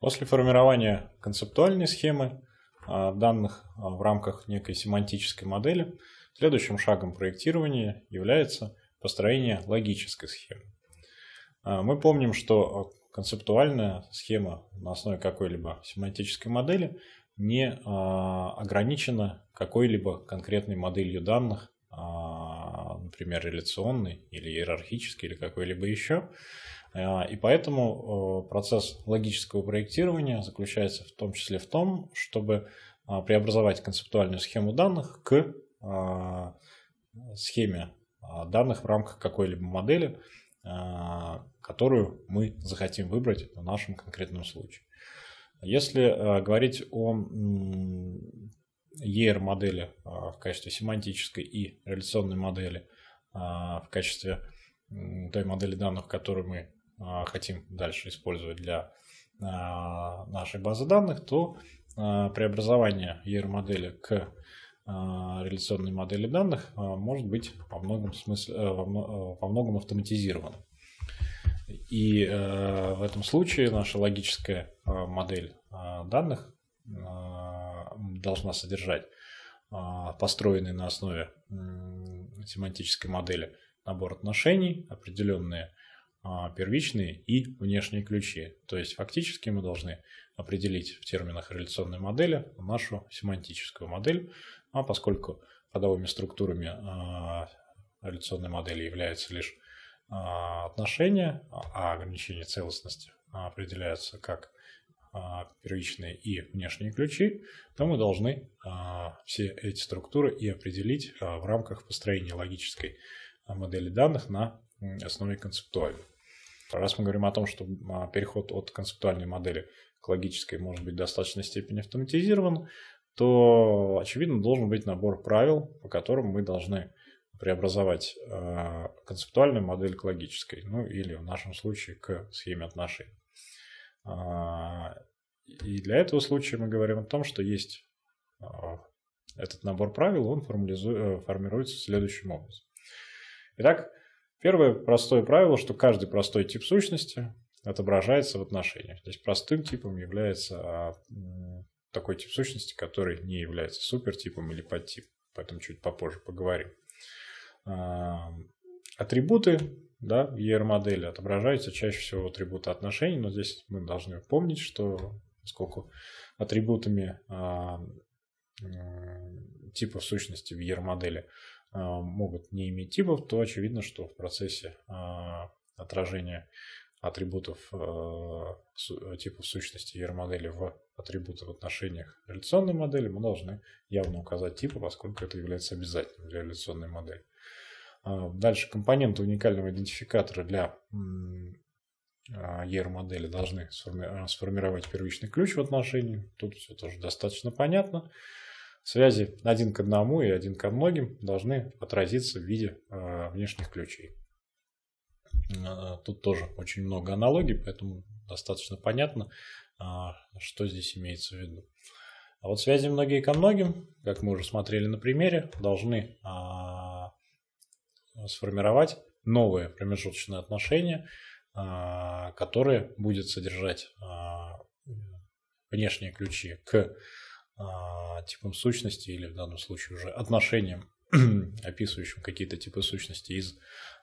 После формирования концептуальной схемы а, данных а, в рамках некой семантической модели следующим шагом проектирования является построение логической схемы. А, мы помним, что концептуальная схема на основе какой-либо семантической модели не ограничена какой-либо конкретной моделью данных например, реляционный или иерархический или какой-либо еще. А, и поэтому э, процесс логического проектирования заключается в том числе в том, чтобы а, преобразовать концептуальную схему данных к а, схеме данных в рамках какой-либо модели, которую мы захотим выбрать в нашем конкретном случае. Если говорить о ER-модели в качестве семантической и реляционной модели – а, в качестве той модели данных, которую мы а, хотим дальше использовать для а, нашей базы данных, то преобразование ER-модели к реляционной модели данных может быть во многом, смысле, э, э, во многом автоматизировано. И э, в этом случае наша логическая модель данных должна содержать построенные на основе семантической модели набор отношений, определенные а, первичные и внешние ключи. То есть фактически мы должны определить в терминах реляционной модели нашу семантическую модель, а поскольку родовыми структурами а, реляционной модели являются лишь а, отношения, а ограничения целостности определяются как первичные и внешние ключи, то мы должны все эти структуры и определить а, в рамках построения логической а, модели данных на основе концептуальной. Раз мы говорим о том, что а, переход от концептуальной модели к логической может быть в достаточной степени автоматизирован, то, очевидно, должен быть набор правил, по которым мы должны преобразовать концептуальную модель к логической, ну или в нашем случае к схеме отношений. И для этого случая мы говорим о том, что есть этот набор правил, он э, формируется следующим образом. Итак, первое простое правило, что каждый простой тип сущности отображается в отношениях. Здесь простым типом является а, такой тип сущности, который не является супертипом или подтипом. Поэтому чуть попозже поговорим. А, атрибуты да, в e ER-модели отображаются чаще всего атрибуты отношений, но здесь мы должны помнить, что поскольку атрибутами а, Э, типов сущности в ER-модели э, могут не иметь типов, то очевидно, что в процессе э, отражения атрибутов типов сущности ER-модели в атрибуты в отношениях реляционной модели, мы должны явно указать типы, поскольку это является обязательным для реляционной модели. Дальше компоненты уникального идентификатора для ER-модели должны сформировать первичный ключ в отношении. Тут все тоже достаточно понятно. Связи один к одному и один ко многим должны отразиться в виде э, внешних ключей. Э, тут тоже очень много аналогий, поэтому достаточно понятно, э, что здесь имеется в виду. А вот связи многие ко многим, как мы уже смотрели на примере, должны а, сформировать новые промежуточные отношения, а, которые будут содержать а, внешние ключи к а, типом сущности или в данном случае уже отношением, описывающим какие-то типы сущности из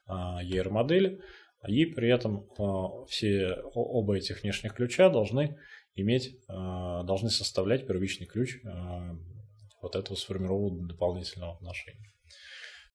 а, ER-модели, и при этом а, все оба этих внешних ключа должны иметь, должны составлять первичный ключ вот этого сформированного дополнительного отношения.